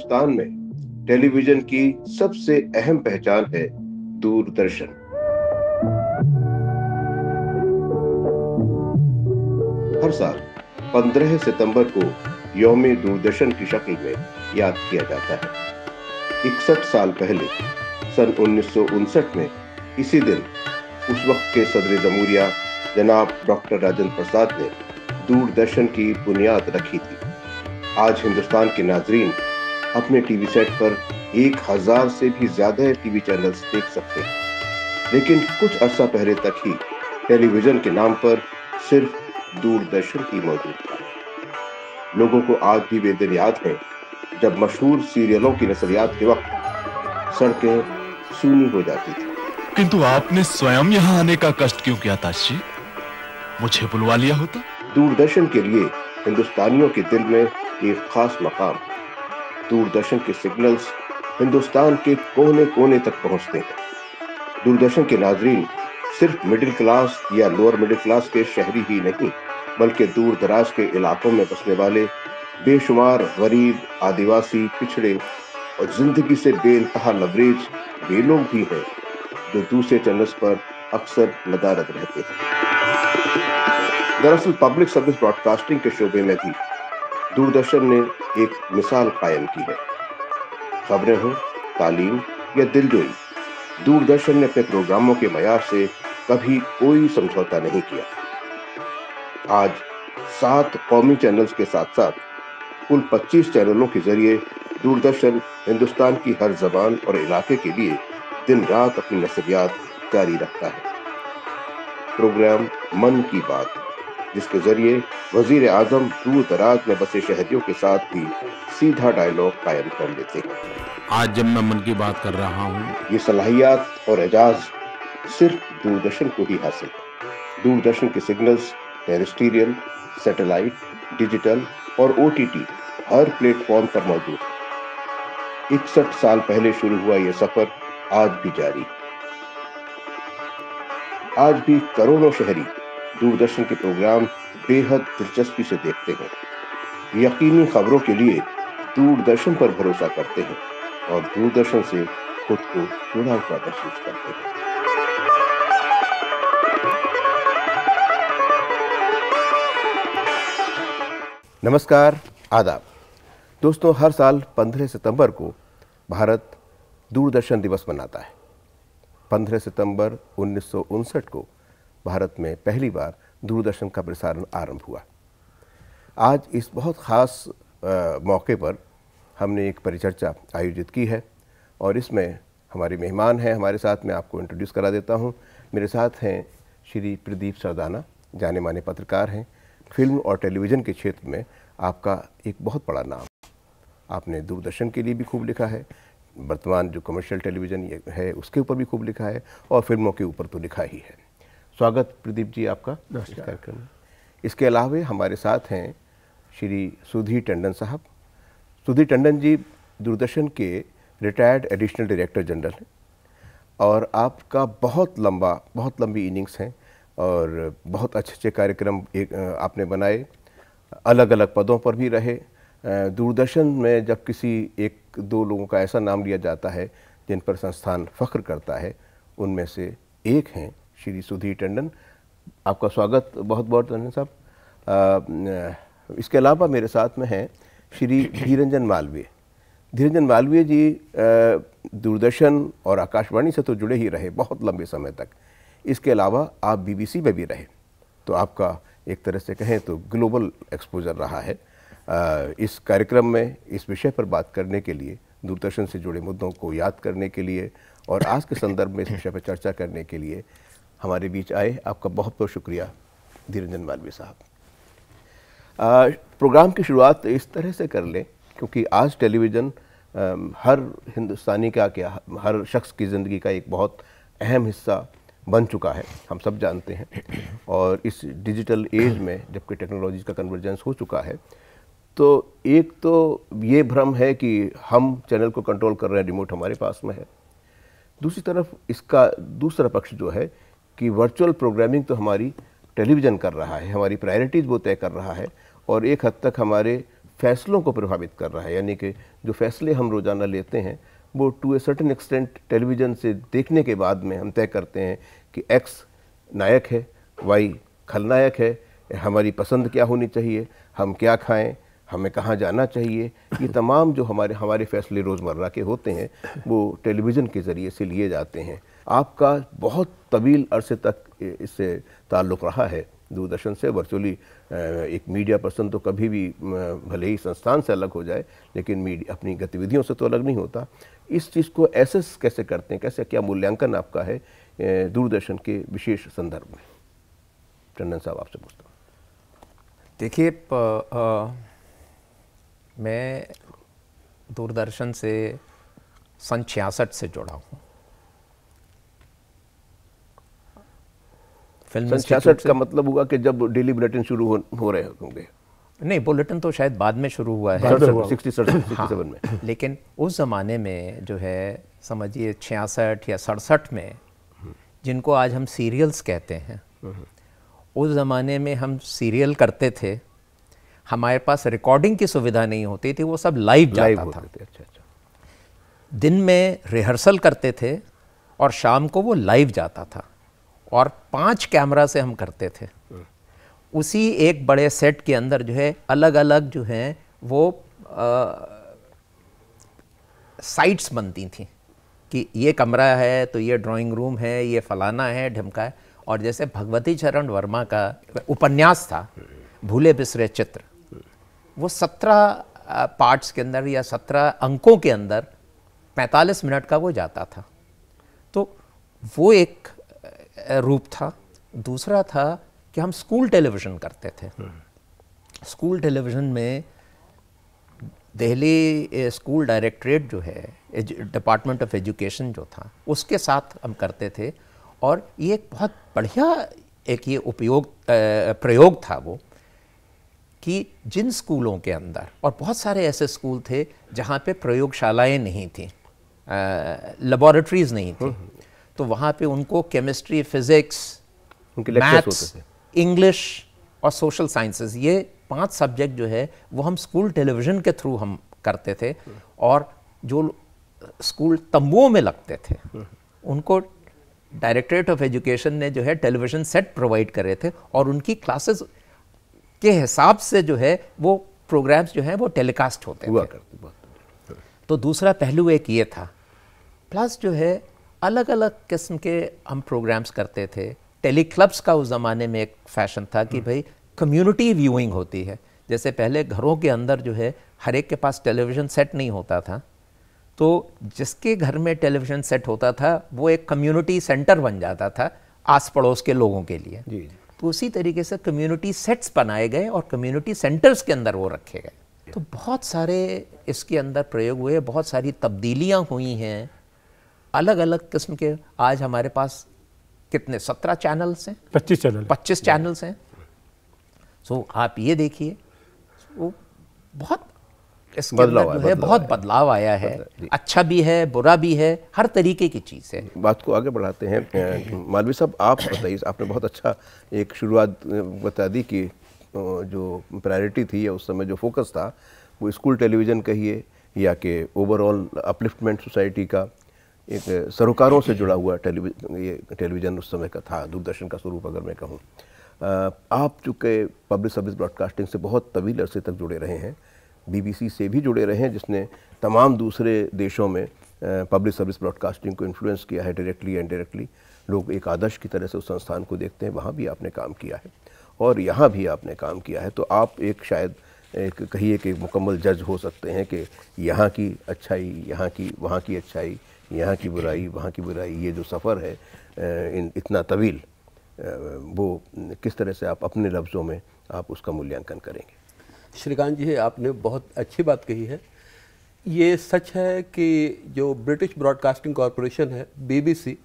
हिंदुस्तान में टेलीविजन की सबसे अहम पहचान है दूरदर्शन हर साल 15 सितंबर को योम दूरदर्शन की शक्ल में याद किया जाता है इकसठ साल पहले सन उन्नीस में इसी दिन उस वक्त के सदर जमूरिया जनाब डॉक्टर राजेंद्र प्रसाद ने दूरदर्शन की बुनियाद रखी थी आज हिंदुस्तान के नाजरीन अपने टीवी सेट पर एक हजार से भी ज्यादा टीवी चैनल्स देख सकते हैं लेकिन कुछ अरसा पहले तक ही टेलीविजन के नाम पर सिर्फ दूरदर्शन की मौजूद था लोगों को आज भी वे दिन याद है जब मशहूर सीरियलों की नसरियात के वक्त सड़कें सूनी हो जाती थी किंतु आपने स्वयं यहाँ आने का कष्ट क्यों किया ताशी मुझे बुलवा लिया होता दूरदर्शन के लिए हिंदुस्तानियों के दिल में एक खास मकाम दूरदर्शन के सिग्नल्स हिंदुस्तान के कोने कोने तक पहुंचते हैं दूरदर्शन के नाजरीन सिर्फ मिडिल क्लास या लोअर मिडिल क्लास के शहरी ही नहीं बल्कि दूर दराज के इलाकों में बसने वाले बेशुमार गरीब आदिवासी पिछड़े और जिंदगी से बेनतहा लवरेज वे लोग भी हैं जो दूसरे चैनल्स पर अक्सर नदारद रहते हैं दरअसल पब्लिक सर्विस ब्रॉडकास्टिंग के शोबे में भी दूरदर्शन ने एक मिसाल कायम की है खबरें हों तालीम या दिलजोई दूरदर्शन ने अपने प्रोग्रामों के मैार से कभी कोई समझौता नहीं किया आज सात कौमी चैनल्स के साथ साथ कुल 25 चैनलों के जरिए दूरदर्शन हिंदुस्तान की हर जबान और इलाके के लिए दिन रात अपनी नसरियात जारी रखता है प्रोग्राम मन की बात जिसके जरिए वजीर आजम दूर दराज में बसे शहरियों के साथ भी सीधा डायलॉग कायम कर लेते हैं आज जब मैं मन की बात कर रहा हूँ ये सलाहियात और एजाज सिर्फ दूरदर्शन को ही हासिल है दूरदर्शन के सिग्नल्स टेरिस्टीरियल सैटेलाइट डिजिटल और ओ हर प्लेटफॉर्म पर मौजूद है इकसठ साल पहले शुरू हुआ यह सफर आज भी जारी आज भी करोड़ों शहरी दूरदर्शन के प्रोग्राम बेहद दिलचस्पी से देखते हैं यकीनी खबरों के लिए दूरदर्शन पर भरोसा करते हैं और दूरदर्शन से खुद को जुड़ा हुआ महसूस करते हैं नमस्कार आदाब दोस्तों हर साल 15 सितंबर को भारत दूरदर्शन दिवस मनाता है 15 सितंबर उन्नीस को भारत में पहली बार दूरदर्शन का प्रसारण आरंभ हुआ आज इस बहुत ख़ास मौके पर हमने एक परिचर्चा आयोजित की है और इसमें हमारे मेहमान हैं हमारे साथ मैं आपको इंट्रोड्यूस करा देता हूं मेरे साथ हैं श्री प्रदीप सरदाना जाने माने पत्रकार हैं फिल्म और टेलीविज़न के क्षेत्र में आपका एक बहुत बड़ा नाम आपने दूरदर्शन के लिए भी खूब लिखा है वर्तमान जो कमर्शियल टेलीविज़न है उसके ऊपर भी खूब लिखा है और फिल्मों के ऊपर तो लिखा ही है स्वागत प्रदीप जी आपका कार्यक्रम इसके अलावा हमारे साथ हैं श्री सुधीर टंडन साहब सुधीर टंडन जी दूरदर्शन के रिटायर्ड एडिशनल डायरेक्टर जनरल हैं और आपका बहुत लंबा बहुत लंबी इनिंग्स हैं और बहुत अच्छे अच्छे कार्यक्रम एक आपने बनाए अलग अलग पदों पर भी रहे दूरदर्शन में जब किसी एक दो लोगों का ऐसा नाम लिया जाता है जिन पर संस्थान फ़ख्र करता है उनमें से एक हैं श्री सुधीर टंडन आपका स्वागत बहुत बहुत टंडन साहब इसके अलावा मेरे साथ में हैं श्री धीरंजन मालवीय धीरंजन मालवीय जी दूरदर्शन और आकाशवाणी से तो जुड़े ही रहे बहुत लंबे समय तक इसके अलावा आप बीबीसी में भी रहे तो आपका एक तरह से कहें तो ग्लोबल एक्सपोजर रहा है इस कार्यक्रम में इस विषय पर बात करने के लिए दूरदर्शन से जुड़े मुद्दों को याद करने के लिए और आज के संदर्भ में इस विषय पर चर्चा करने के लिए हमारे बीच आए आपका बहुत बहुत शुक्रिया धीरंजन मालवीय साहब प्रोग्राम की शुरुआत इस तरह से कर लें क्योंकि आज टेलीविज़न हर हिंदुस्तानी का क्या हर शख्स की ज़िंदगी का एक बहुत अहम हिस्सा बन चुका है हम सब जानते हैं और इस डिजिटल एज में जबकि टेक्नोलॉजी का कन्वर्जेंस हो चुका है तो एक तो ये भ्रम है कि हम चैनल को कंट्रोल कर रहे हैं रिमोट हमारे पास में है दूसरी तरफ इसका दूसरा पक्ष जो है कि वर्चुअल प्रोग्रामिंग तो हमारी टेलीविज़न कर रहा है हमारी प्रायोरिटीज़ वो तय कर रहा है और एक हद तक हमारे फैसलों को प्रभावित कर रहा है यानी कि जो फैसले हम रोज़ाना लेते हैं वो to a certain extent television से देखने के बाद में हम तय करते हैं कि एक्स नायक है वाई खलनायक है हमारी पसंद क्या होनी चाहिए हम क्या खाएं हमें कहाँ जाना चाहिए ये तमाम जो हमारे हमारे फैसले रोज़मर्रा के होते हैं वो टेलीविज़न के ज़रिए से लिए जाते हैं आपका बहुत तवील अरसे तक इससे ताल्लुक़ रहा है दूरदर्शन से वर्चुअली एक मीडिया पर्सन तो कभी भी भले ही संस्थान से अलग हो जाए लेकिन मीडिया अपनी गतिविधियों से तो अलग नहीं होता इस चीज़ को एसेस कैसे करते हैं कैसे क्या मूल्यांकन आपका है दूरदर्शन के विशेष संदर्भ में टंडन साहब आपसे पूछता हूँ देखिए मैं दूरदर्शन से सन छियासठ से जुड़ा हूँ फिल्म छियासठ का मतलब हुआ कि जब डेली बुलेटिन शुरू हो, हो रहे होंगे नहीं बुलेटिन तो शायद बाद में शुरू हुआ है हाँ। में लेकिन उस ज़माने में जो है समझिए छियासठ या सड़सठ में जिनको आज हम सीरियल्स कहते हैं उस ज़माने में हम सीरियल करते थे हमारे पास रिकॉर्डिंग की सुविधा नहीं होती थी वो सब लाइव जाता था अच्छा अच्छा दिन में रिहर्सल करते थे और शाम को वो लाइव जाता था और पांच कैमरा से हम करते थे उसी एक बड़े सेट के अंदर जो है अलग अलग जो है वो साइट्स बनती थी कि ये कमरा है तो ये ड्राइंग रूम है ये फलाना है ढमका है और जैसे भगवती चरण वर्मा का उपन्यास था भूले बिसरे चित्र वो सत्रह पार्ट्स के अंदर या सत्रह अंकों के अंदर पैंतालीस मिनट का वो जाता था तो वो एक रूप था दूसरा था कि हम स्कूल टेलीविज़न करते थे स्कूल टेलीविज़न में दिल्ली स्कूल डायरेक्टरेट जो है डिपार्टमेंट ऑफ एजुकेशन जो था उसके साथ हम करते थे और ये एक बहुत बढ़िया एक ये उपयोग प्रयोग था वो कि जिन स्कूलों के अंदर और बहुत सारे ऐसे स्कूल थे जहाँ पे प्रयोगशालाएं नहीं थी लेबॉरेटरीज़ नहीं थी तो वहाँ पे उनको केमिस्ट्री फिजिक्स मैथ्स इंग्लिश और सोशल साइंसेस ये पांच सब्जेक्ट जो है वो हम स्कूल टेलीविज़न के थ्रू हम करते थे और जो स्कूल तंबुओं में लगते थे उनको डायरेक्टरेट ऑफ एजुकेशन ने जो है टेलीविज़न सेट प्रोवाइड करे थे और उनकी क्लासेस के हिसाब से जो है वो प्रोग्राम्स जो हैं वो टेलीकास्ट होते हुआ थे तो दूसरा पहलू एक ये था प्लस जो है अलग अलग किस्म के हम प्रोग्राम्स करते थे टेली क्लब्स का उस ज़माने में एक फैशन था कि हम्म। भाई कम्युनिटी व्यूइंग होती है जैसे पहले घरों के अंदर जो है हर एक के पास टेलीविज़न सेट नहीं होता था तो जिसके घर में टेलीविज़न सेट होता था वो एक कम्युनिटी सेंटर बन जाता था आस पड़ोस के लोगों के लिए जी तो उसी तरीके से कम्युनिटी सेट्स बनाए गए और कम्युनिटी सेंटर्स के अंदर वो रखे गए तो बहुत सारे इसके अंदर प्रयोग हुए बहुत सारी तब्दीलियाँ हुई हैं अलग अलग किस्म के आज हमारे पास कितने सत्रह चैनल्स हैं पच्चीस चैनल पच्चीस चैनल्स हैं सो so, आप ये देखिए वो बहुत बदलाव बदलाव है बहुत बदलाव आया है अच्छा भी है बुरा भी है हर तरीके की चीज़ है बात को आगे बढ़ाते हैं मालवी साहब आप बताइए आपने बहुत अच्छा एक शुरुआत बता दी कि जो प्रायोरिटी थी या उस समय जो फोकस था वो स्कूल टेलीविज़न कहिए या कि ओवरऑल अपलिफ्टमेंट सोसाइटी का एक सरोकारों से जुड़ा हुआ टेलीविजन ये टेलीविज़न उस समय का था दूरदर्शन का स्वरूप अगर मैं कहूँ आप चूँकि पब्लिक सर्विस ब्रॉडकास्टिंग से बहुत तवील अरसे तक जुड़े रहे हैं बीबीसी से भी जुड़े रहे हैं जिसने तमाम दूसरे देशों में पब्लिक सर्विस ब्रॉडकास्टिंग को इन्फ्लुएंस किया है डायरेक्टली एंड डायरेक्टली लोग एक आदर्श की तरह से उस संस्थान को देखते हैं वहाँ भी आपने काम किया है और यहाँ भी आपने काम किया है तो आप एक शायद एक कहिए कि मुकम्मल जज हो सकते हैं कि यहाँ की अच्छाई यहाँ की वहाँ की अच्छाई यहाँ की बुराई वहाँ की बुराई ये जो सफ़र है इन इतना तवील वो किस तरह से आप अपने लफ्ज़ों में आप उसका मूल्यांकन करेंगे श्रीकांत जी आपने बहुत अच्छी बात कही है ये सच है कि जो ब्रिटिश ब्रॉडकास्टिंग कॉरपोरेशन है बीबीसी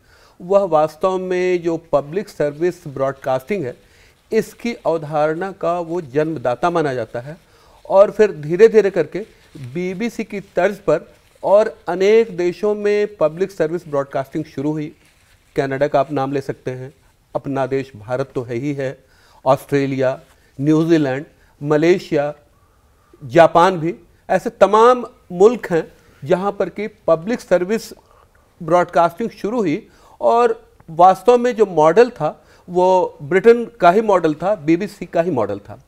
वह वास्तव में जो पब्लिक सर्विस ब्रॉडकास्टिंग है इसकी अवधारणा का वो जन्मदाता माना जाता है और फिर धीरे धीरे करके बीबीसी की तर्ज पर और अनेक देशों में पब्लिक सर्विस ब्रॉडकास्टिंग शुरू हुई कनाडा का आप नाम ले सकते हैं अपना देश भारत तो है ही है ऑस्ट्रेलिया न्यूजीलैंड मलेशिया जापान भी ऐसे तमाम मुल्क हैं जहाँ पर कि पब्लिक सर्विस ब्रॉडकास्टिंग शुरू हुई और वास्तव में जो मॉडल था वो ब्रिटेन का ही मॉडल था बीबीसी का ही मॉडल था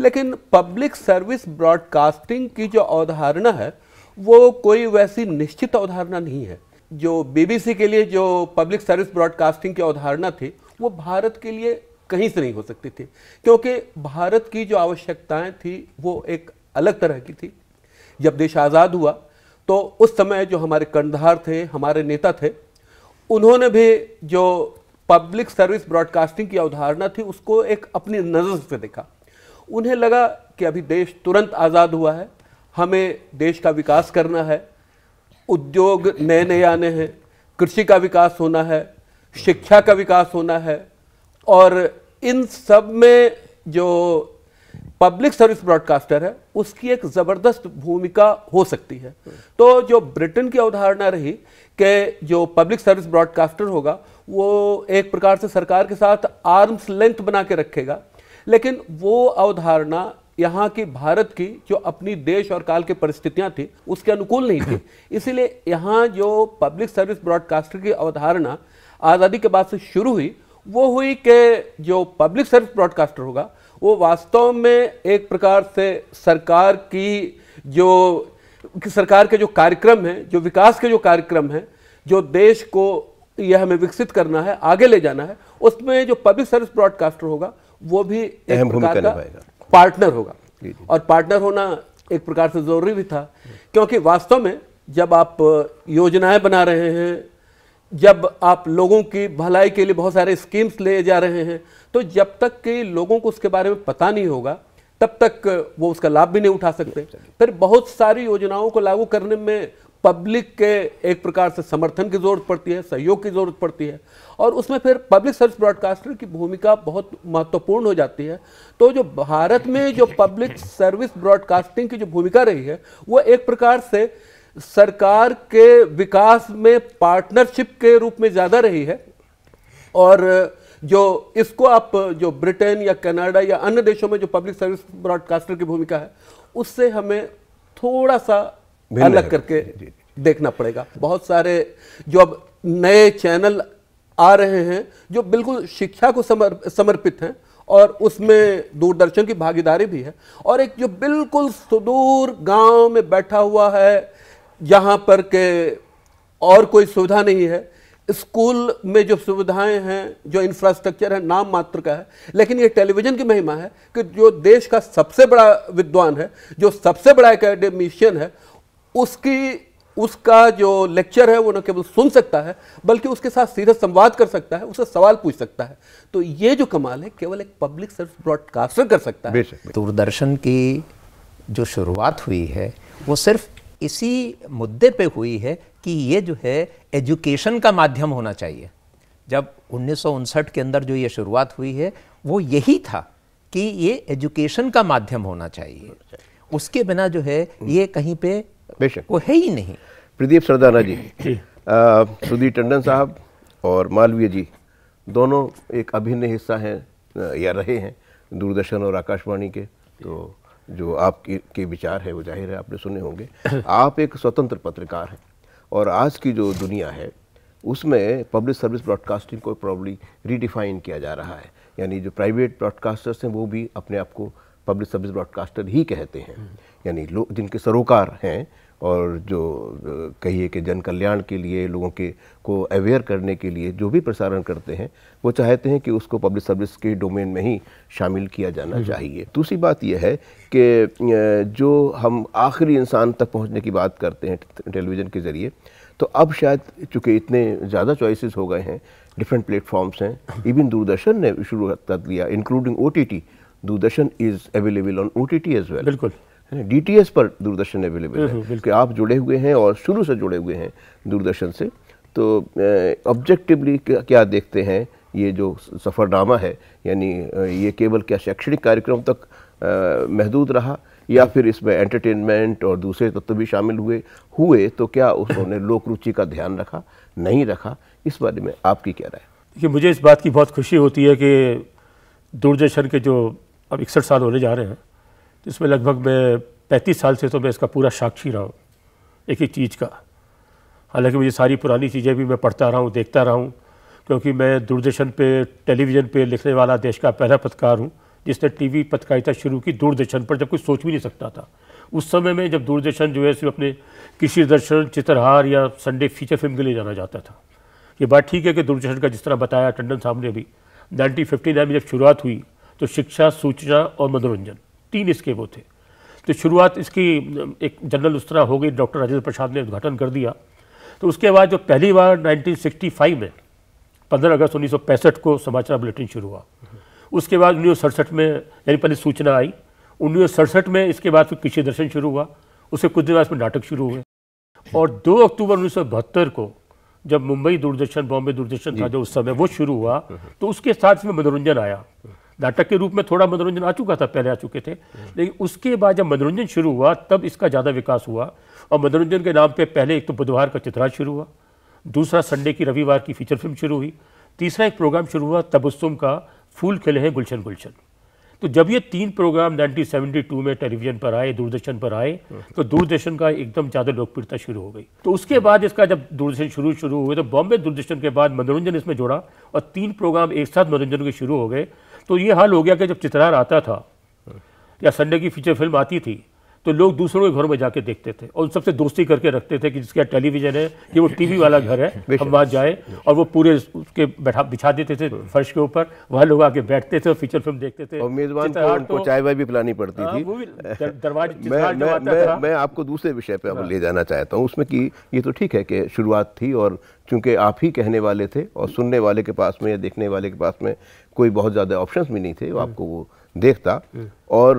लेकिन पब्लिक सर्विस ब्रॉडकास्टिंग की जो अवधारणा है वो कोई वैसी निश्चित अवधारणा नहीं है जो बीबीसी के लिए जो पब्लिक सर्विस ब्रॉडकास्टिंग की अवधारणा थी वो भारत के लिए कहीं से नहीं हो सकती थी क्योंकि भारत की जो आवश्यकताएं थी वो एक अलग तरह की थी जब देश आज़ाद हुआ तो उस समय जो हमारे कर्णधार थे हमारे नेता थे उन्होंने भी जो पब्लिक सर्विस ब्रॉडकास्टिंग की अवधारणा थी उसको एक अपनी नज़र से देखा उन्हें लगा कि अभी देश तुरंत आज़ाद हुआ है हमें देश का विकास करना है उद्योग नए नए आने हैं कृषि का विकास होना है शिक्षा का विकास होना है और इन सब में जो पब्लिक सर्विस ब्रॉडकास्टर है उसकी एक ज़बरदस्त भूमिका हो सकती है तो जो ब्रिटेन की अवधारणा रही कि जो पब्लिक सर्विस ब्रॉडकास्टर होगा वो एक प्रकार से सरकार के साथ आर्म्स लेंथ बना के रखेगा लेकिन वो अवधारणा यहाँ की भारत की जो अपनी देश और काल की परिस्थितियाँ थी उसके अनुकूल नहीं थी इसीलिए यहाँ जो पब्लिक सर्विस ब्रॉडकास्टर की अवधारणा आज़ादी के बाद से शुरू हुई वो हुई कि जो पब्लिक सर्विस ब्रॉडकास्टर होगा वो वास्तव में एक प्रकार से सरकार की जो सरकार के जो कार्यक्रम हैं जो विकास के जो कार्यक्रम हैं जो देश को यह हमें विकसित करना है आगे ले जाना है उसमें जो पब्लिक सर्विस ब्रॉडकास्टर होगा वो भी एक प्रकार का पार्टनर होगा और पार्टनर होना एक प्रकार से ज़रूरी भी था क्योंकि वास्तव में जब आप योजनाएं बना रहे हैं जब आप लोगों की भलाई के लिए बहुत सारे स्कीम्स ले जा रहे हैं तो जब तक कि लोगों को उसके बारे में पता नहीं होगा तब तक वो उसका लाभ भी नहीं उठा सकते फिर बहुत सारी योजनाओं को लागू करने में पब्लिक के एक प्रकार से समर्थन की ज़रूरत पड़ती है सहयोग की ज़रूरत पड़ती है और उसमें फिर पब्लिक सर्विस ब्रॉडकास्टर की भूमिका बहुत महत्वपूर्ण हो जाती है तो जो भारत में जो पब्लिक सर्विस ब्रॉडकास्टिंग की जो भूमिका रही है वो एक प्रकार से सरकार के विकास में पार्टनरशिप के रूप में ज़्यादा रही है और जो इसको आप जो ब्रिटेन या कनाडा या अन्य देशों में जो पब्लिक सर्विस ब्रॉडकास्टर की भूमिका है उससे हमें थोड़ा सा अलग करके देखना पड़ेगा बहुत सारे जो अब नए चैनल आ रहे हैं जो बिल्कुल शिक्षा को समर, समर्पित हैं और उसमें दूरदर्शन की भागीदारी भी है और एक जो बिल्कुल सुदूर गांव में बैठा हुआ है जहां पर के और कोई सुविधा नहीं है स्कूल में जो सुविधाएं हैं जो इंफ्रास्ट्रक्चर है नाम मात्र का है लेकिन ये टेलीविज़न की महिमा है कि जो देश का सबसे बड़ा विद्वान है जो सबसे बड़ा एकेडमिशियन है उसकी उसका जो लेक्चर है वो न केवल सुन सकता है बल्कि उसके साथ सीधे संवाद कर सकता है उससे सवाल पूछ सकता है तो ये जो कमाल है केवल एक पब्लिक सर्विस ब्रॉडकास्टर कर सकता है दूरदर्शन की जो शुरुआत हुई है वो सिर्फ इसी मुद्दे पे हुई है कि ये जो है एजुकेशन का माध्यम होना चाहिए जब उन्नीस के अंदर जो ये शुरुआत हुई है वो यही था कि ये एजुकेशन का माध्यम होना चाहिए उसके बिना जो है ये कहीं पे बेशक वो है ही नहीं प्रदीप सरदाना जी सुधीर टंडन साहब और मालवीय जी दोनों एक अभिन्न हिस्सा हैं या रहे हैं दूरदर्शन और आकाशवाणी के तो जो आपके के विचार है वो जाहिर है आपने सुने होंगे आप एक स्वतंत्र पत्रकार हैं और आज की जो दुनिया है उसमें पब्लिक सर्विस ब्रॉडकास्टिंग को प्रॉब्ली रीडिफाइन किया जा रहा है यानी जो प्राइवेट ब्रॉडकास्टर्स हैं वो भी अपने आप को पब्लिक सर्विस ब्रॉडकास्टर ही कहते हैं हम्म। यानी लोग जिनके सरोकार हैं और जो कहिए कि जन कल्याण के लिए लोगों के को अवेयर करने के लिए जो भी प्रसारण करते हैं वो चाहते हैं कि उसको पब्लिक सर्विस के डोमेन में ही शामिल किया जाना हम्म। चाहिए दूसरी बात यह है कि जो हम आखिरी इंसान तक पहुंचने की बात करते हैं टेलीविज़न के ज़रिए तो अब शायद चूँकि इतने ज़्यादा चॉइसेस हो गए हैं डिफरेंट प्लेटफॉर्म्स हैं इवन दूरदर्शन ने शुरू कर दिया including oh Doordarshan is available on O T as well बिल्कुल डी पर दूरदर्शन अवेलेबल है हम्म, हम्म, कि आप जुड़े हुए हैं और शुरू से जुड़े हुए हैं दूरदर्शन से तो ऑब्जेक्टिवली क्या देखते हैं ये जो सफ़रनामा है यानी ये केवल क्या शैक्षणिक कार्यक्रम तक महदूद रहा या फिर इसमें एंटरटेनमेंट और दूसरे तत्व भी शामिल हुए हुए तो क्या उन्होंने लोक रुचि का ध्यान रखा नहीं रखा इस बारे में आपकी क्या राय देखिए मुझे इस बात की बहुत खुशी होती है कि दूरदर्शन के जो अब इकसठ साल होने जा रहे हैं जिसमें लगभग मैं पैंतीस साल से तो मैं इसका पूरा साक्षी रहा हूँ एक ही चीज़ का हालांकि मुझे सारी पुरानी चीज़ें भी मैं पढ़ता रहा हूँ देखता रहा हूँ क्योंकि मैं दूरदर्शन पे टेलीविज़न पे लिखने वाला देश का पहला पत्रकार हूँ जिसने टीवी पत्रकारिता शुरू की दूरदर्शन पर जब कोई सोच भी नहीं सकता था उस समय में जब दूरदर्शन जो है सिर्फ अपने कृषि दर्शन चित्रहार या संडे फीचर फिल्म के लिए जाना जाता था ये बात ठीक है कि दूरदर्शन का जिस तरह बताया टंडन साहब ने भी नाइनटीन में जब शुरुआत हुई तो शिक्षा सूचना और मनोरंजन तीन इसके वो थे तो शुरुआत इसकी एक जनरल उस हो गई डॉक्टर राजेंद्र प्रसाद ने उद्घाटन कर दिया तो उसके बाद जो पहली बार 1965 में 15 अगस्त उन्नीस को समाचार बुलेटिन शुरू हुआ उसके बाद उन्नीस में यानी पहले सूचना आई उन्नीस में इसके बाद फिर कृषि दर्शन शुरू हुआ उसके कुछ दिन बाद इसमें नाटक शुरू हुए और 2 अक्टूबर उन्नीस को जब मुंबई दूरदर्शन बॉम्बे दूरदर्शन था जो उस समय वो शुरू हुआ तो उसके साथ इसमें मनोरंजन आया नाटक के रूप में थोड़ा मनोरंजन आ चुका था पहले आ चुके थे लेकिन उसके बाद जब मनोरंजन शुरू हुआ तब इसका ज़्यादा विकास हुआ और मनोरंजन के नाम पे पहले एक तो बुधवार का चित्रा शुरू हुआ दूसरा संडे की रविवार की फीचर फिल्म शुरू हुई तीसरा एक प्रोग्राम शुरू हुआ तबस्सुम का फूल खिले हैं गुलशन गुलशन तो जब ये तीन प्रोग्राम 1972 में टेलीविज़न पर आए दूरदर्शन पर आए तो दूरदर्शन का एकदम ज़्यादा लोकप्रियता शुरू हो गई तो उसके बाद इसका जब दूरदर्शन शुरू शुरू हुए तो बॉम्बे दूरदर्शन के बाद मनोरंजन इसमें जोड़ा और तीन प्रोग्राम एक साथ मनोरंजन के शुरू हो गए तो ये हाल हो गया कि जब चित्रार आता था या संडे की फीचर फिल्म आती थी तो लोग दूसरों के घरों में जाके देखते थे और उन सबसे दोस्ती करके रखते थे कि जिसका टेलीविजन है कि वो टीवी वाला घर है हम वहाँ जाए और वो पूरे उसके बैठा बिछा देते थे फर्श के ऊपर वहाँ लोग आके बैठते थे और फीचर फिल्म देखते थे और मेजबान को तो चाय वाय भी पिलानी पड़ती हाँ, थी दरवाजे मैं, मैं आपको दूसरे विषय पर हाँ। ले जाना चाहता हूँ उसमें कि ये तो ठीक है कि शुरुआत थी और क्योंकि आप ही कहने वाले थे और सुनने वाले के पास में या देखने वाले के पास में कोई बहुत ज़्यादा ऑप्शंस भी नहीं थे हम्म। आपको वो देखता हम्म। और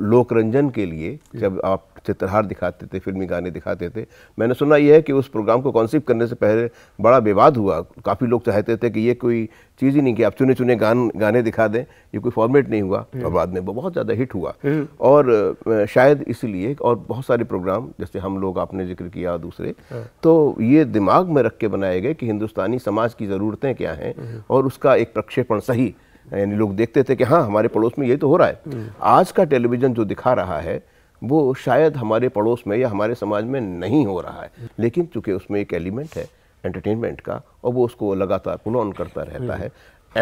लोकरंजन के लिए जब आप चित्रहार दिखाते थे फिल्मी गाने दिखाते थे मैंने सुना यह है कि उस प्रोग्राम को कॉन्सीप करने से पहले बड़ा विवाद हुआ काफ़ी लोग चाहते थे कि ये कोई चीज़ ही नहीं कि आप चुने चुने गान गाने दिखा दें ये कोई फॉर्मेट नहीं हुआ हम्म। और बाद में वो बहुत ज़्यादा हिट हुआ हम्म। और शायद इसलिए और बहुत सारे प्रोग्राम जैसे हम लोग आपने जिक्र किया दूसरे हाँ। तो ये दिमाग में रख के बनाए गए कि हिंदुस्तानी समाज की ज़रूरतें क्या हैं और उसका एक प्रक्षेपण सही यानी लोग देखते थे कि हाँ हमारे पड़ोस में यही तो हो रहा है आज का टेलीविज़न जो दिखा रहा है वो शायद हमारे पड़ोस में या हमारे समाज में नहीं हो रहा है लेकिन चूंकि उसमें एक एलिमेंट है एंटरटेनमेंट का और वो उसको लगातार पुन ऑन करता रहता है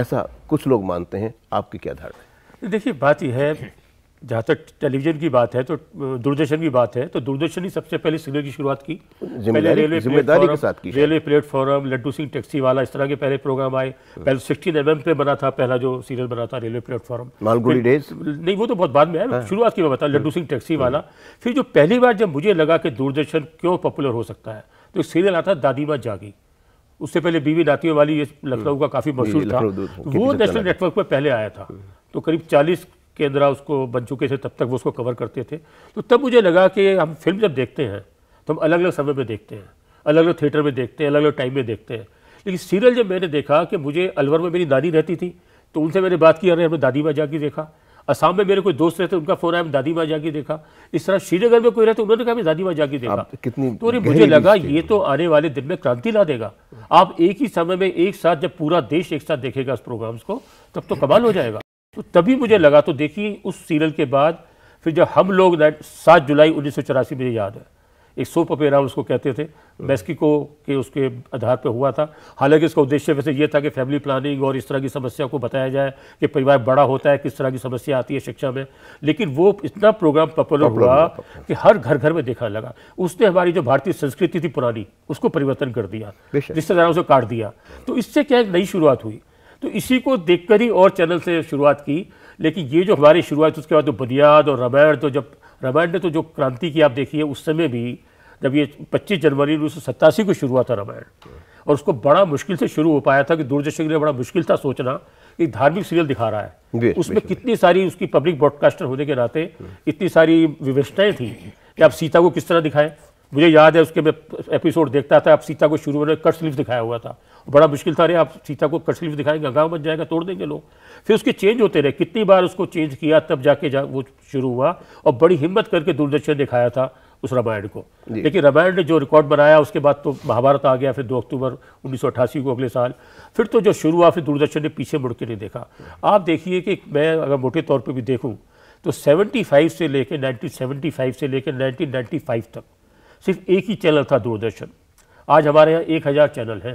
ऐसा कुछ लोग मानते हैं आपकी क्या धारणा है देखिए बात यह है जहाँ तक टेलीविजन की बात है तो दूरदर्शन की बात है तो दूरदर्शन ही सबसे पहले सिग्नल की शुरुआत की पहले रेलवे जिम्मेदारी के साथ की railway platform Laddu Singh taxi वाला इस तरह के पहले प्रोग्राम आए हम्म। पहले सिक्सटीन एम पे बना था पहला जो सीरियल बना था रेलवे प्लेटफॉर्म डेज नहीं वो तो बहुत बाद में है हाँ। शुरुआत की मैं लड्डू हम्म। सिंह टैक्सी हम्म। वाला फिर जो पहली बार जब मुझे लगा कि दूरदर्शन क्यों पॉपुलर हो सकता है तो सीरियल आता दादी माँ जागी उससे पहले बीवी नातियों वाली ये लखनऊ का काफ़ी मशहूर था वो नेशनल नेटवर्क पर पहले आया था तो करीब चालीस के अंदर उसको बन चुके थे तब तक वो उसको कवर करते थे तो तब मुझे लगा कि हम फिल्म जब देखते हैं तो हम अलग अलग समय में देखते हैं अलग अलग थिएटर में देखते हैं अलग अलग टाइम में देखते हैं लेकिन सीरियल जब मैंने देखा कि मुझे अलवर में मेरी दादी रहती थी तो उनसे मैंने बात की अरे हमने दादी माँ जाके देखा असम में मेरे कोई दोस्त रहते उनका फ़ोन आया दादी माँ जाके देखा इस तरह श्रीनगर में कोई रहते उन्होंने कहा दादी माँ जाके देखा कितनी तो अरे मुझे लगा ये तो आने वाले दिन में क्रांति ला देगा आप एक ही समय में एक साथ जब पूरा देश एक साथ देखेगा इस प्रोग्राम्स को तब तो कमाल हो जाएगा तो तभी मुझे लगा तो देखिए उस सीरियल के बाद फिर जब हम लोग सात जुलाई उन्नीस सौ चौरासी मुझे याद है एक सोप अपेरा उसको कहते थे मैस्किको के उसके आधार पर हुआ था हालांकि इसका उद्देश्य वैसे ये था कि फैमिली प्लानिंग और इस तरह की समस्या को बताया जाए कि परिवार बड़ा होता है किस तरह की समस्या आती है शिक्षा में लेकिन वो इतना प्रोग्राम पॉपुलर हुआ कि हर घर घर में देखा लगा उसने हमारी जो भारतीय संस्कृति थी पुरानी उसको परिवर्तन कर दिया रिश्तेदारों से काट दिया तो इससे क्या एक नई शुरुआत हुई तो इसी को देखकर ही और चैनल से शुरुआत की लेकिन ये जो हमारी शुरुआत उसके बाद तो बनियाद और रामायण तो जब रामायण ने तो जो क्रांति की आप देखिए उस समय भी जब ये 25 जनवरी उन्नीस को शुरू हुआ था रामायण और उसको बड़ा मुश्किल से शुरू हो पाया था कि दूरदर्शन के लिए बड़ा मुश्किल था सोचना कि धार्मिक सीरियल दिखा रहा है उसमें कितनी सारी उसकी पब्लिक ब्रॉडकास्टर होने के नाते इतनी सारी विवेचनाएँ थी कि आप सीता को किस तरह दिखाएं मुझे याद है उसके मैं एपिसोड देखता था आप सीता को शुरू में कट स्लिप दिखाया हुआ था बड़ा मुश्किल था अरे आप सीता को कट स्लिप दिखाएंगे गाँव बन जाएगा तोड़ देंगे लोग फिर उसके चेंज होते रहे कितनी बार उसको चेंज किया तब जाके जा वो शुरू हुआ और बड़ी हिम्मत करके दूरदर्शन दिखाया था उस रामायण को लेकिन रामायण ने जो रिकॉर्ड बनाया उसके बाद तो महाभारत आ गया फिर दो अक्टूबर उन्नीस को अगले साल फिर तो जो शुरू हुआ फिर दूरदर्शन ने पीछे मुड़ के नहीं देखा आप देखिए कि मैं अगर मोटे तौर पर भी देखूँ तो 75 से लेकर 1975 से लेकर 1995 तक सिर्फ एक ही चैनल था दूरदर्शन आज हमारे यहाँ एक हज़ार चैनल हैं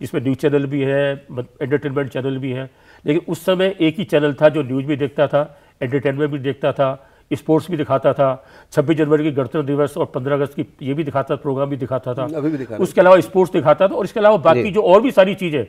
जिसमें न्यूज़ चैनल भी है एंटरटेनमेंट चैनल भी है लेकिन उस समय एक ही चैनल था जो न्यूज़ भी देखता था एंटरटेनमेंट भी देखता था स्पोर्ट्स भी दिखाता था 26 जनवरी की गणतंत्र दिवस और 15 अगस्त की ये भी दिखाता था प्रोग्राम भी दिखाता था अभी भी दिखा उसके अलावा स्पोर्ट्स दिखाता था और इसके अलावा बाकी जो और भी सारी चीज़ें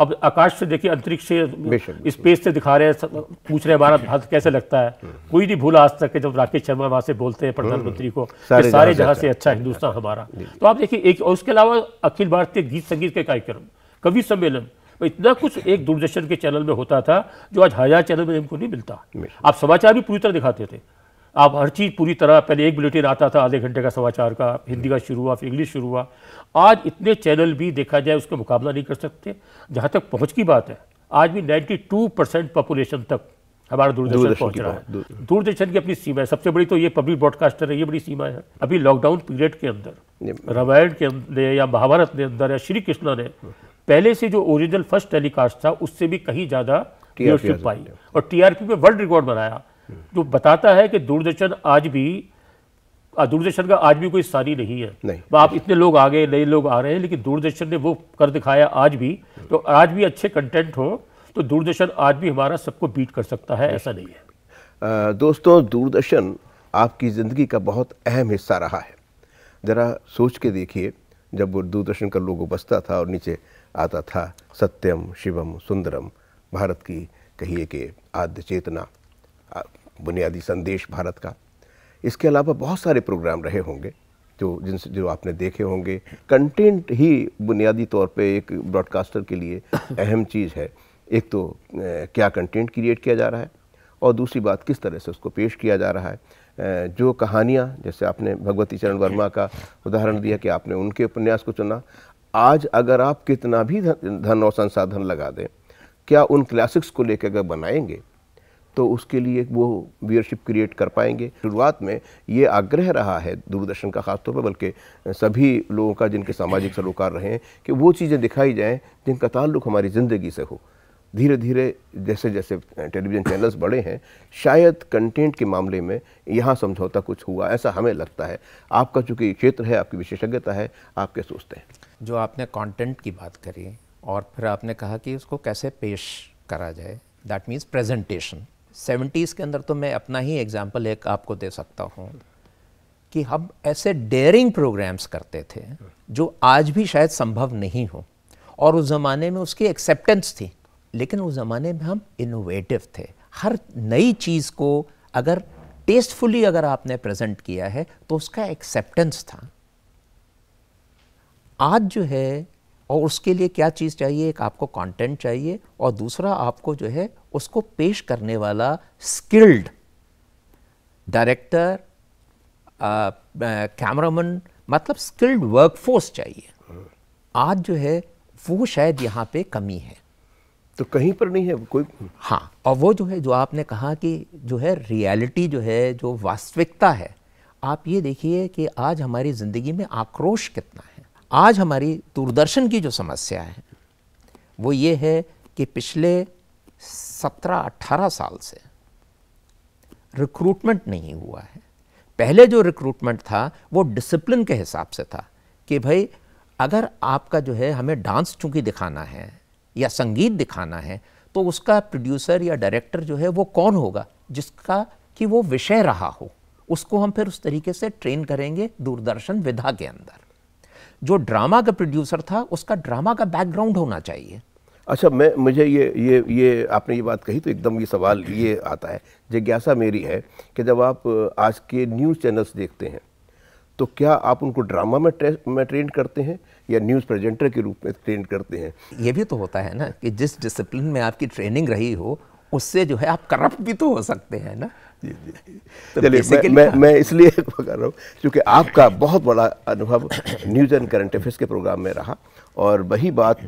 अब आकाश से देखिए अंतरिक्ष से स्पेस से दिखा रहे हैं पूछ रहे हैं भारत भारत कैसे लगता है हम्म। कोई नहीं भूला आज तक जब राकेश शर्मा वहां से बोलते हैं प्रधानमंत्री को हम्म। सारे, सारे जहां से अच्छा, अच्छा हिंदुस्तान हमारा तो आप देखिए एक और उसके अलावा अखिल भारतीय गीत संगीत के कार्यक्रम कवि सम्मेलन तो इतना कुछ एक दूरदर्शन के चैनल में होता था जो आज हजार चैनल में हमको नहीं मिलता आप समाचार भी पूरी तरह दिखाते थे आप हर चीज़ पूरी तरह पहले एक बुलेटिन आता था आधे घंटे का समाचार का हिंदी का शुरू हुआ फिर इंग्लिश शुरू हुआ आज इतने चैनल भी देखा जाए उसका मुकाबला नहीं कर सकते जहाँ तक पहुँच की बात है आज भी 92 परसेंट पॉपुलेशन तक हमारा दूरदर्शन पहुंच रहा है हम्म। दूरदर्शन की अपनी सीमा है सबसे बड़ी तो ये पब्लिक ब्रॉडकास्टर है ये बड़ी सीमा है अभी लॉकडाउन पीरियड के अंदर रामायण के अंदर या महाभारत के अंदर या श्री कृष्णा ने पहले से जो ओरिजिनल फर्स्ट टेलीकास्ट था उससे भी कहीं ज़्यादा व्यूअरशिप पाई और टीआरपी में वर्ल्ड रिकॉर्ड बनाया जो बताता है कि दूरदर्शन आज भी दूरदर्शन का आज भी कोई सारी नहीं है नहीं आप इतने लोग आ गए नए लोग आ रहे हैं लेकिन दूरदर्शन ने वो कर दिखाया आज भी तो आज भी अच्छे कंटेंट हो तो दूरदर्शन आज भी हमारा सबको बीट कर सकता है ऐसा नहीं है दोस्तों दूरदर्शन आपकी ज़िंदगी का बहुत अहम हिस्सा रहा है ज़रा सोच के देखिए जब वो दूरदर्शन का लोगो बसता था और नीचे आता था सत्यम शिवम सुंदरम भारत की कहिए कि आद्य चेतना बुनियादी संदेश भारत का इसके अलावा बहुत सारे प्रोग्राम रहे होंगे जो जिन जो आपने देखे होंगे कंटेंट ही बुनियादी तौर पे एक ब्रॉडकास्टर के लिए अहम चीज़ है एक तो क्या कंटेंट क्रिएट किया जा रहा है और दूसरी बात किस तरह से उसको पेश किया जा रहा है जो कहानियाँ जैसे आपने भगवती चरण वर्मा का उदाहरण दिया कि आपने उनके उपन्यास को चुना आज अगर आप कितना भी धन और संसाधन लगा दें क्या उन क्लासिक्स को लेकर अगर बनाएंगे तो उसके लिए वो व्यूअरशिप क्रिएट कर पाएंगे शुरुआत में ये आग्रह रहा है दूरदर्शन का खासतौर पर बल्कि सभी लोगों का जिनके सामाजिक सरोकार रहे हैं कि वो चीज़ें दिखाई जाएँ जिनका ताल्लुक हमारी ज़िंदगी से हो धीरे धीरे जैसे जैसे टेलीविज़न चैनल्स बढ़े हैं शायद कंटेंट के मामले में यहाँ समझौता कुछ हुआ ऐसा हमें लगता है आपका चूँकि क्षेत्र है आपकी विशेषज्ञता है आप क्या सोचते हैं जो आपने कंटेंट की बात करी और फिर आपने कहा कि उसको कैसे पेश करा जाए दैट मीन्स प्रेजेंटेशन सेवेंटीज़ के अंदर तो मैं अपना ही एग्ज़ाम्पल एक आपको दे सकता हूँ कि हम ऐसे डेयरिंग प्रोग्राम्स करते थे जो आज भी शायद संभव नहीं हो और उस ज़माने में उसकी एक्सेप्टेंस थी लेकिन उस ज़माने में हम इनोवेटिव थे हर नई चीज़ को अगर टेस्टफुली अगर आपने प्रेजेंट किया है तो उसका एक्सेप्टेंस था आज जो है और उसके लिए क्या चीज़ चाहिए एक आपको कंटेंट चाहिए और दूसरा आपको जो है उसको पेश करने वाला स्किल्ड डायरेक्टर कैमरामैन मतलब स्किल्ड वर्कफोर्स चाहिए आज जो है वो शायद यहाँ पे कमी है तो कहीं पर नहीं है कोई हाँ और वो जो है जो आपने कहा कि जो है रियलिटी जो है जो वास्तविकता है आप ये देखिए कि आज हमारी ज़िंदगी में आक्रोश कितना है आज हमारी दूरदर्शन की जो समस्या है वो ये है कि पिछले सत्रह अट्ठारह साल से रिक्रूटमेंट नहीं हुआ है पहले जो रिक्रूटमेंट था वो डिसिप्लिन के हिसाब से था कि भाई अगर आपका जो है हमें डांस चूँकि दिखाना है या संगीत दिखाना है तो उसका प्रोड्यूसर या डायरेक्टर जो है वो कौन होगा जिसका कि वो विषय रहा हो उसको हम फिर उस तरीके से ट्रेन करेंगे दूरदर्शन विधा के अंदर जो ड्रामा का प्रोड्यूसर था उसका ड्रामा का बैकग्राउंड होना चाहिए अच्छा मैं मुझे ये ये ये आपने ये बात कही तो एकदम ये सवाल ये आता है जिज्ञासा मेरी है कि जब आप आज के न्यूज़ चैनल्स देखते हैं तो क्या आप उनको ड्रामा में में ट्रेन करते हैं या न्यूज़ प्रेजेंटर के रूप में ट्रेन करते हैं ये भी तो होता है ना कि जिस डिसिप्लिन में आपकी ट्रेनिंग रही हो उससे जो है आप करप्ट भी तो हो सकते हैं ना चलिए मैं, हाँ। मैं मैं इसलिए कर रहा हूँ क्योंकि आपका बहुत बड़ा अनुभव न्यूज़ एंड करंट अफेयर्स के प्रोग्राम में रहा और वही बात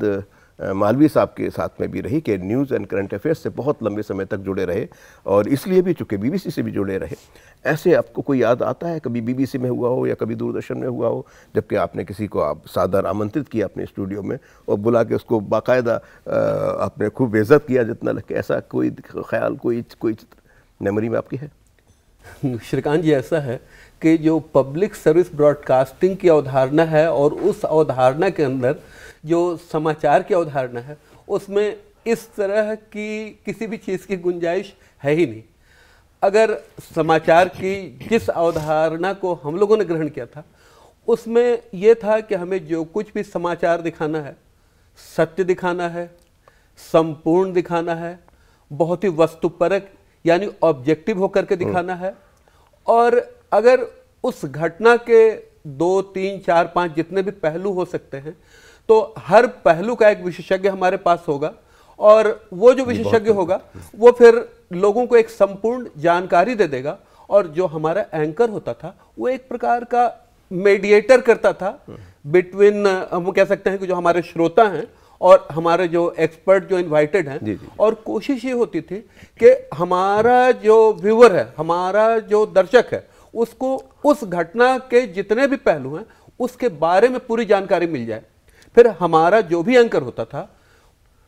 मालवी साहब के साथ में भी रही कि न्यूज़ एंड करंट अफेयर्स से बहुत लंबे समय तक जुड़े रहे और इसलिए भी चूँकि बीबीसी से भी जुड़े रहे ऐसे आपको कोई याद आता है कभी बीबीसी में हुआ हो या कभी दूरदर्शन में हुआ हो जबकि आपने किसी को आप सादर आमंत्रित किया अपने स्टूडियो में और बुला के उसको बाकायदा आपने खूब बेज़त किया जितना लग ऐसा कोई ख्याल कोई कोई चित्र मेमोरी में आपकी है श्रीकांत जी ऐसा है कि जो पब्लिक सर्विस ब्रॉडकास्टिंग की अवधारणा है और उस अवधारणा के अंदर जो समाचार की अवधारणा है उसमें इस तरह की किसी भी चीज़ की गुंजाइश है ही नहीं अगर समाचार की जिस अवधारणा को हम लोगों ने ग्रहण किया था उसमें यह था कि हमें जो कुछ भी समाचार दिखाना है सत्य दिखाना है संपूर्ण दिखाना है बहुत ही वस्तुपरक यानी ऑब्जेक्टिव होकर के हम्म। दिखाना है और अगर उस घटना के दो तीन चार पाँच जितने भी पहलू हो सकते हैं तो हर पहलू का एक विशेषज्ञ हमारे पास होगा और वो जो विशेषज्ञ होगा वो फिर लोगों को एक संपूर्ण जानकारी दे देगा और जो हमारा एंकर होता था वो एक प्रकार का मेडिएटर करता था बिटवीन हम्म। हम कह सकते हैं कि जो हमारे श्रोता हैं और हमारे जो एक्सपर्ट जो इनवाइटेड हैं और कोशिश ये होती थी कि हमारा जो व्यूवर है हमारा जो दर्शक है उसको उस घटना के जितने भी पहलू हैं उसके बारे में पूरी जानकारी मिल जाए फिर हमारा जो भी एंकर होता था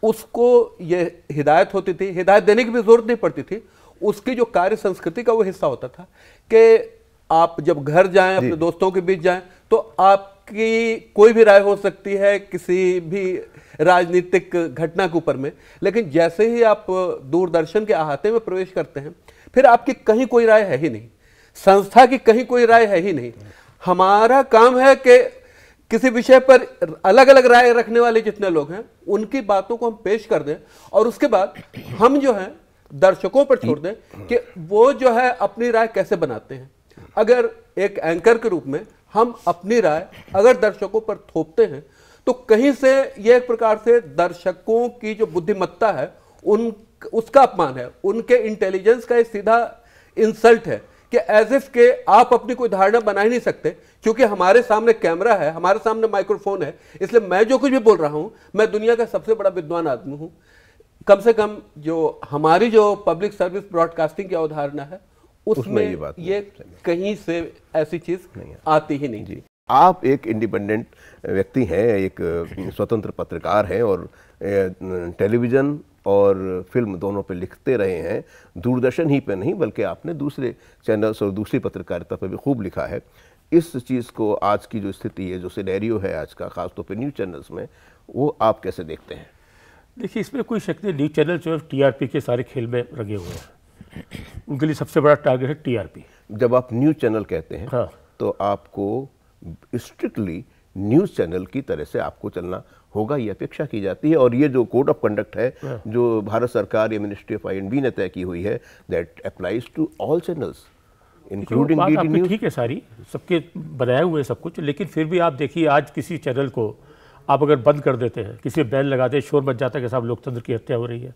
उसको ये हिदायत होती थी हिदायत देने की भी जरूरत नहीं पड़ती थी उसकी जो कार्य संस्कृति का वो हिस्सा होता था कि आप जब घर जाएं अपने दोस्तों के बीच जाएं तो आप की कोई भी राय हो सकती है किसी भी राजनीतिक घटना के ऊपर में लेकिन जैसे ही आप दूरदर्शन के अहाते में प्रवेश करते हैं फिर आपकी कहीं कोई राय है ही नहीं संस्था की कहीं कोई राय है ही नहीं हमारा काम है कि किसी विषय पर अलग अलग राय रखने वाले जितने लोग हैं उनकी बातों को हम पेश कर दें और उसके बाद हम जो है दर्शकों पर छोड़ दें कि वो जो है अपनी राय कैसे बनाते हैं अगर एक एंकर के रूप में हम अपनी राय अगर दर्शकों पर थोपते हैं तो कहीं से यह एक प्रकार से दर्शकों की जो बुद्धिमत्ता है उन उसका अपमान है उनके इंटेलिजेंस का एक सीधा इंसल्ट है कि एज इफ के आप अपनी कोई धारणा बना ही नहीं सकते क्योंकि हमारे सामने कैमरा है हमारे सामने माइक्रोफोन है इसलिए मैं जो कुछ भी बोल रहा हूं मैं दुनिया का सबसे बड़ा विद्वान आदमी हूं कम से कम जो हमारी जो पब्लिक सर्विस ब्रॉडकास्टिंग की अवधारणा है उसमें ये बात ये कहीं से ऐसी चीज आती ही नहीं जी आप एक इंडिपेंडेंट व्यक्ति हैं एक स्वतंत्र पत्रकार हैं और टेलीविज़न और फिल्म दोनों पे लिखते रहे हैं दूरदर्शन ही पे नहीं बल्कि आपने दूसरे चैनल्स और दूसरी पत्रकारिता पे भी खूब लिखा है इस चीज़ को आज की जो स्थिति है जो सिनेरियो है आज का ख़ासतौर पे न्यूज़ चैनल्स में वो आप कैसे देखते हैं देखिए इसमें कोई शक नहीं न्यूज़ चैनल जो है टी के सारे खेल में लगे हुए हैं उनके लिए सबसे बड़ा टारगेट है टीआरपी जब आप न्यूज़ चैनल कहते हैं हाँ। तो आपको स्ट्रिक्टली न्यूज़ चैनल की तरह से आपको चलना होगा ये अपेक्षा की जाती है और ये जो कोड ऑफ कंडक्ट है हाँ। जो भारत सरकार या मिनिस्ट्री ऑफ आई ने तय की हुई है that applies to all channels including ठीक है सारी सबके बनाए हुए सब कुछ लेकिन फिर भी आप देखिए आज किसी चैनल को आप अगर बंद कर देते हैं किसी बैन लगाते हैं शोर मच जाता है कि साहब लोकतंत्र की हत्या हो रही है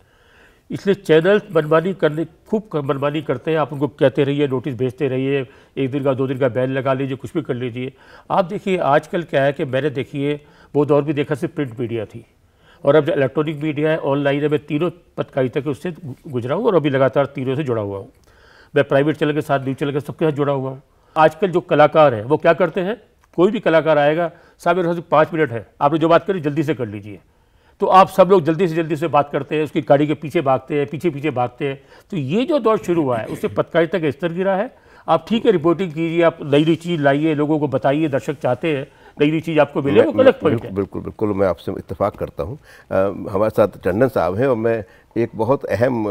इसलिए चैनल मनमानी करने खूब मनमानी करते हैं आप उनको कहते रहिए नोटिस भेजते रहिए एक दिन का दो दिन का बैन लगा लीजिए कुछ भी कर लीजिए आप देखिए आजकल क्या है कि मैंने देखिए वो दौर भी देखा सिर्फ प्रिंट मीडिया थी और अब जो इलेक्ट्रॉनिक मीडिया है ऑनलाइन है मैं तीनों पत्रकारिता तक उससे गुजरा हूँ और अभी लगातार तीनों से जुड़ा हुआ हूँ मैं प्राइवेट चैनल के साथ न्यूज़ चैनल के सबके साथ जुड़ा हुआ हूँ आजकल जो कलाकार हैं वो क्या करते हैं कोई भी कलाकार आएगा साहब मेरे पास पाँच मिनट है आपने जो बात करी जल्दी से कर लीजिए तो आप सब लोग जल्दी से जल्दी से बात करते हैं उसकी गाड़ी के पीछे भागते हैं पीछे पीछे भागते हैं तो ये जो दौर शुरू हुआ है उससे पत्रकारिता का स्तर गिरा है आप ठीक है रिपोर्टिंग कीजिए आप नई नई चीज़ लाइए लोगों को बताइए दर्शक चाहते हैं नई नई चीज़ आपको मिले वो गलत पॉइंट बिल्कुल बिल्कुल मैं आपसे इतफाक़ करता हूँ हमारे साथ टंडन साहब हैं और मैं एक बहुत अहम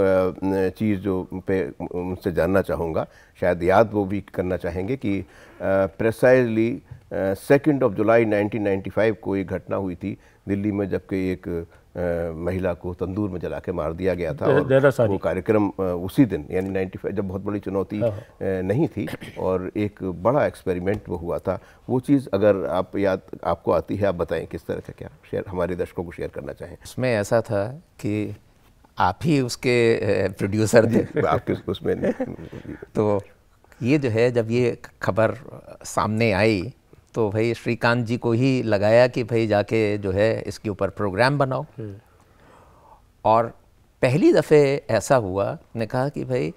चीज़ जो पे उनसे जानना चाहूँगा शायद याद वो भी करना चाहेंगे कि प्रेसाइजली सेकेंड ऑफ जुलाई 1995 को एक घटना हुई थी दिल्ली में जबकि एक आ, महिला को तंदूर में जला के मार दिया गया था दे, और वो कार्यक्रम उसी दिन यानी 95 जब बहुत बड़ी चुनौती हाँ। नहीं थी और एक बड़ा एक्सपेरिमेंट वो हुआ था वो चीज़ अगर आप याद आपको आती है आप बताएं किस तरह का क्या शेयर हमारे दर्शकों को शेयर करना चाहें इसमें ऐसा था कि आप ही उसके प्रोड्यूसर थे आपके उसमें तो ये जो है जब ये खबर सामने आई तो भाई श्रीकांत जी को ही लगाया कि भाई जाके जो है इसके ऊपर प्रोग्राम बनाओ हम्म। और पहली दफ़े ऐसा हुआ ने कहा कि भाई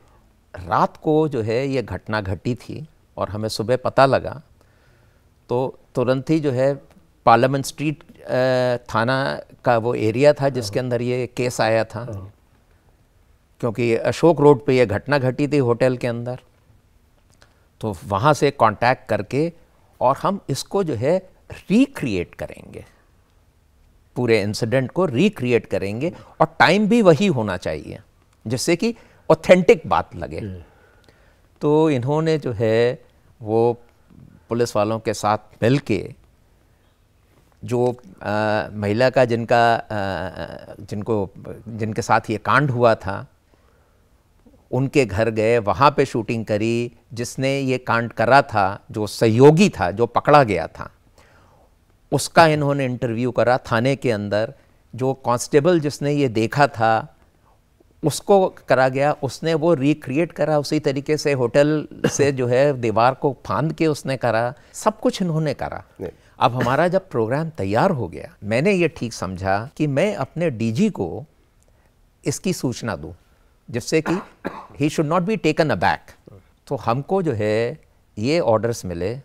रात को जो है ये घटना घटी थी और हमें सुबह पता लगा तो तुरंत ही जो है पार्लियामेंट स्ट्रीट थाना का वो एरिया था जिसके हाँ। अंदर ये केस आया था हाँ। क्योंकि अशोक रोड पे ये घटना घटी थी होटल के अंदर तो वहाँ से कांटेक्ट करके और हम इसको जो है रिक्रिएट करेंगे पूरे इंसिडेंट को रिक्रिएट करेंगे और टाइम भी वही होना चाहिए जिससे कि ऑथेंटिक बात लगे तो इन्होंने जो है वो पुलिस वालों के साथ मिल के जो आ, महिला का जिनका आ, जिनको जिनके साथ ये कांड हुआ था उनके घर गए वहाँ पे शूटिंग करी जिसने ये कांड करा था जो सहयोगी था जो पकड़ा गया था उसका इन्होंने इंटरव्यू करा थाने के अंदर जो कांस्टेबल जिसने ये देखा था उसको करा गया उसने वो रिक्रिएट करा उसी तरीके से होटल से जो है दीवार को फांद के उसने करा सब कुछ इन्होंने करा अब हमारा जब प्रोग्राम तैयार हो गया मैंने ये ठीक समझा कि मैं अपने डीजी को इसकी सूचना दूँ जिससे कि he should not be taken aback तो हमको जो है ये ऑर्डर्स मिले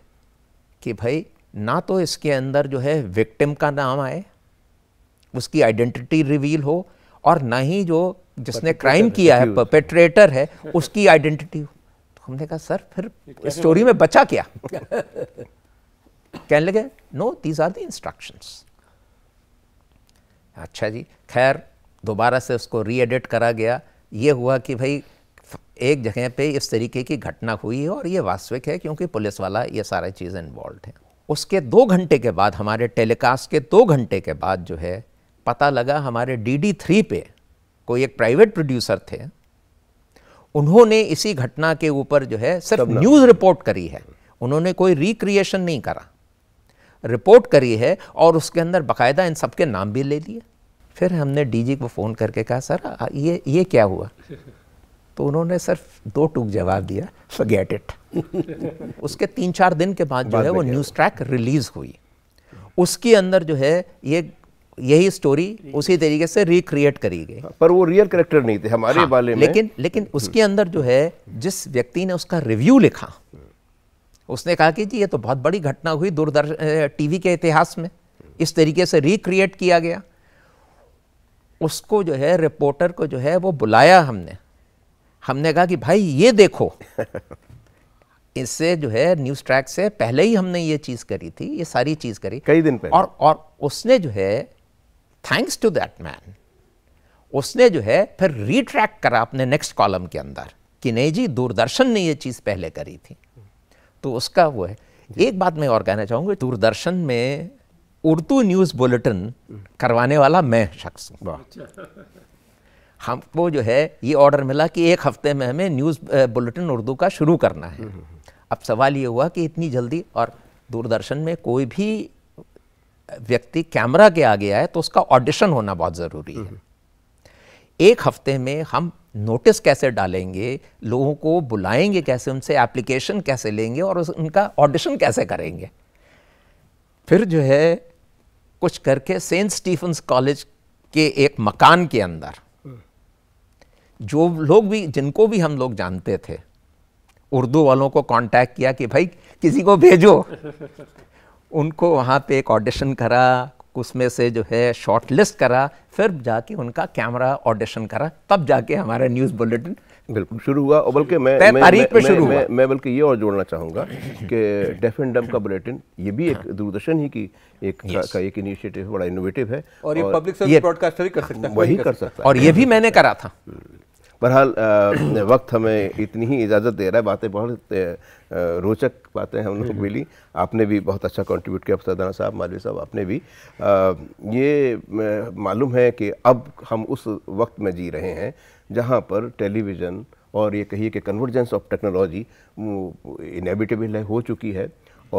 कि भाई ना तो इसके अंदर जो है विक्टिम का नाम आए उसकी आइडेंटिटी रिवील हो और ना ही जो जिसने क्राइम किया है पेट्रेटर है उसकी आइडेंटिटी हो तो हमने कहा सर फिर स्टोरी में बचा क्या कहने लगे no these are the instructions अच्छा जी खैर दोबारा से उसको रीएडिट करा गया ये हुआ कि भाई एक जगह पे इस तरीके की घटना हुई है और ये वास्तविक है क्योंकि पुलिस वाला ये सारे चीज़ें इन्वॉल्व हैं उसके दो घंटे के बाद हमारे टेलीकास्ट के दो घंटे के बाद जो है पता लगा हमारे डी डी थ्री पे कोई एक प्राइवेट प्रोड्यूसर थे उन्होंने इसी घटना के ऊपर जो है सिर्फ न्यूज़ रिपोर्ट करी है उन्होंने कोई रिक्रिएशन नहीं करा रिपोर्ट करी है और उसके अंदर बाकायदा इन सबके नाम भी ले लिए फिर हमने डीजी को फ़ोन करके कहा सर ये ये क्या हुआ तो उन्होंने सिर्फ दो टूक जवाब दिया फगेट इट उसके तीन चार दिन के बाद जो है वो न्यूज़ ट्रैक रिलीज़ हुई उसके अंदर जो है ये यही स्टोरी उसी तरीके से रिक्रिएट करी गई हाँ, पर वो रियल करेक्टर नहीं थे हमारे हाँ, वाले में लेकिन लेकिन हम्म। उसके अंदर जो है जिस व्यक्ति ने उसका रिव्यू लिखा हम्म। उसने कहा कि जी ये तो बहुत बड़ी घटना हुई दूरदर्शन टीवी के इतिहास में इस तरीके से रिक्रिएट किया गया उसको जो है रिपोर्टर को जो है वो बुलाया हमने हमने कहा कि भाई ये देखो इससे जो है न्यूज ट्रैक से पहले ही हमने ये चीज करी थी ये सारी चीज करी कई दिन पहले और और उसने जो है थैंक्स टू दैट मैन उसने जो है फिर रिट्रैक करा अपने नेक्स्ट कॉलम के अंदर कि नहीं जी दूरदर्शन ने ये चीज पहले करी थी तो उसका वो है एक बात मैं और कहना चाहूंगा दूरदर्शन में उर्दू न्यूज़ बुलेटिन करवाने वाला मैं शख्स हूँ हमको जो है ये ऑर्डर मिला कि एक हफ्ते में हमें न्यूज़ बुलेटिन उर्दू का शुरू करना है हम्म, हम्म, हम्म। अब सवाल ये हुआ कि इतनी जल्दी और दूरदर्शन में कोई भी व्यक्ति कैमरा के आगे आए तो उसका ऑडिशन होना बहुत ज़रूरी है एक हफ्ते में हम नोटिस कैसे डालेंगे लोगों को बुलाएंगे कैसे उनसे एप्लीकेशन कैसे लेंगे और उनका ऑडिशन कैसे करेंगे फिर जो है कुछ करके सेंट स्टीफन्स कॉलेज के एक मकान के अंदर जो लोग भी जिनको भी हम लोग जानते थे उर्दू वालों को कांटेक्ट किया कि भाई किसी को भेजो उनको वहाँ पे एक ऑडिशन करा उसमें से जो है शॉर्ट लिस्ट करा फिर जाके उनका कैमरा ऑडिशन करा तब जाके हमारा न्यूज़ बुलेटिन बिल्कुल शुरू हुआ और बल्कि मैं मैं, मैं, मैं, मैं, मैं, मैं बल्कि ये और जोड़ना चाहूँगा कि डेफ एंड डम का बुलेटिन ये भी एक हाँ। दूरदर्शन ही की एक yes. का, का एक इनिशिएटिव बड़ा इनोवेटिव है और, और ये पब्लिक सर्विस ब्रॉडकास्टर ही कर सकता है वही कर सकता है और ये भी मैंने करा था बहरहाल वक्त हमें इतनी ही इजाज़त दे रहा है बातें बहुत रोचक बातें हैं हम लोग मिली आपने भी बहुत अच्छा कंट्रीब्यूट किया सदाना साहब मालवी साहब आपने भी ये मालूम है कि अब हम उस वक्त में जी रहे हैं जहाँ पर टेलीविज़न और ये कहिए कि कन्वर्जेंस ऑफ टेक्नोलॉजी इनेविटेबल है हो चुकी है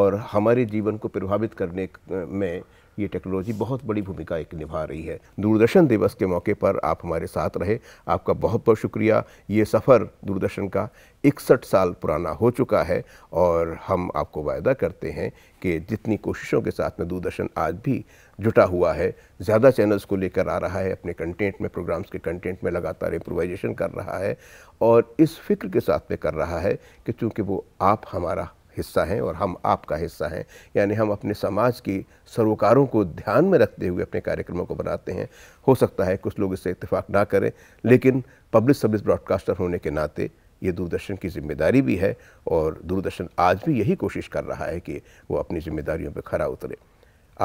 और हमारे जीवन को प्रभावित करने में ये टेक्नोलॉजी बहुत बड़ी भूमिका एक निभा रही है दूरदर्शन दिवस के मौके पर आप हमारे साथ रहे आपका बहुत बहुत शुक्रिया ये सफ़र दूरदर्शन का इकसठ साल पुराना हो चुका है और हम आपको वायदा करते हैं कि जितनी कोशिशों के साथ में दूरदर्शन आज भी जुटा हुआ है ज़्यादा चैनल्स को लेकर आ रहा है अपने कंटेंट में प्रोग्राम्स के कंटेंट में लगातार इम्प्रोवाइजेशन कर रहा है और इस फिक्र के साथ में कर रहा है कि चूँकि वो आप हमारा हिस्सा हैं और हम आपका हिस्सा हैं यानी हम अपने समाज की सरोकारों को ध्यान में रखते हुए अपने कार्यक्रमों को बनाते हैं हो सकता है कुछ लोग इससे इतफाक़ ना करें लेकिन पब्लिक सर्विस ब्रॉडकास्टर होने के नाते ये दूरदर्शन की जिम्मेदारी भी है और दूरदर्शन आज भी यही कोशिश कर रहा है कि वो अपनी जिम्मेदारियों पर खरा उतरे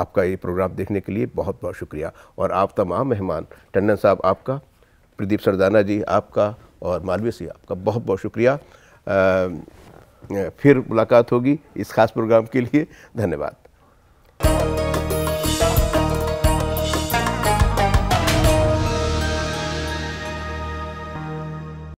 आपका ये प्रोग्राम देखने के लिए बहुत बहुत शुक्रिया और आप तमाम मेहमान टंडन साहब आपका प्रदीप सरदाना जी आपका और मालवीय सिंह आपका बहुत बहुत शुक्रिया आ, फिर मुलाकात होगी इस खास प्रोग्राम के लिए धन्यवाद